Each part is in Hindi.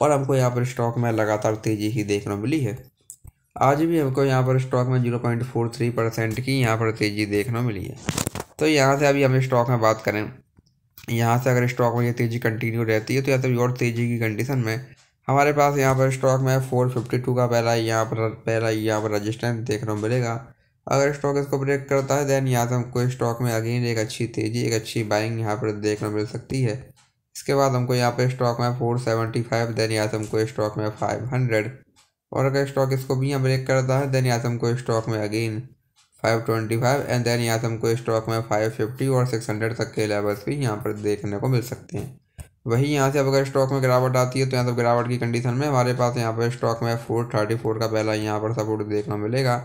और हमको यहाँ पर स्टॉक में लगातार तेज़ी ही देखने मिली है आज भी हमको यहाँ पर स्टॉक में zero point four three percent की यहाँ पर तेज़ी देखने मिली है तो यहाँ से अभी हम स्टॉक में बात करें यहाँ से अगर स्टॉक में ये तेज़ी कंटिन्यू रहती है तो या तो और तेज़ी की कंडीशन में हमारे पास यहाँ पर स्टॉक में फोर फिफ्टी टू का पहला यहाँ पर पहला यहाँ पर रजिस्टेंस देखने को मिलेगा अगर स्टॉक इसको ब्रेक करता है देन यहाँ से हमको स्टॉक में अगेन एक अच्छी तेज़ी एक अच्छी बाइंग यहाँ पर देखने मिल सकती है इसके बाद हमको यहाँ पे स्टॉक में फोर सेवेंटी फाइव देन यहाँ से हमको स्टॉक में फाइव हंड्रेड और अगर स्टॉक इसको भी यहाँ ब्रेक करता है देन यहाँ से हमको स्टॉक में again five twenty five and then यहाँ से हमको स्टॉक में फाइव फिफ्टी और सिक्स हंड्रेड तक के लेवल्स भी यहाँ पर देखने को मिल सकते हैं वहीं यहाँ से अब अगर स्टॉक में गिरावट आती है तो यहाँ से गिरावट की कंडीशन में हमारे पास यहाँ पर स्टॉक में फोर थर्टी फोर का पहला यहाँ पर सपोर्ट देखना मिलेगा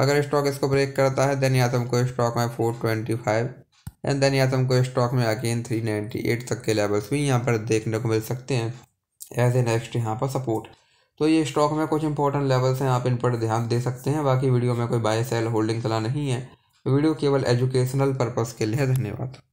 अगर स्टॉक इसको ब्रेक करता है देन यहाँ से हमको स्टॉक में four twenty five and then यहाँ से हमको स्टॉक में अगेन थ्री नाइन्टी एट तक के लेवल्स भी यहाँ पर देखने को मिल सकते हैं एज ए नेक्स्ट यहाँ पर सपोर्ट तो ये स्टॉक में कुछ इंपॉर्टेंट लेवल्स हैं आप इन पर ध्यान दे सकते हैं बाकी वीडियो में कोई बाय सेल होल्डिंग चला नहीं है वीडियो केवल एजुकेशनल पर्पज़ के लिए धन्यवाद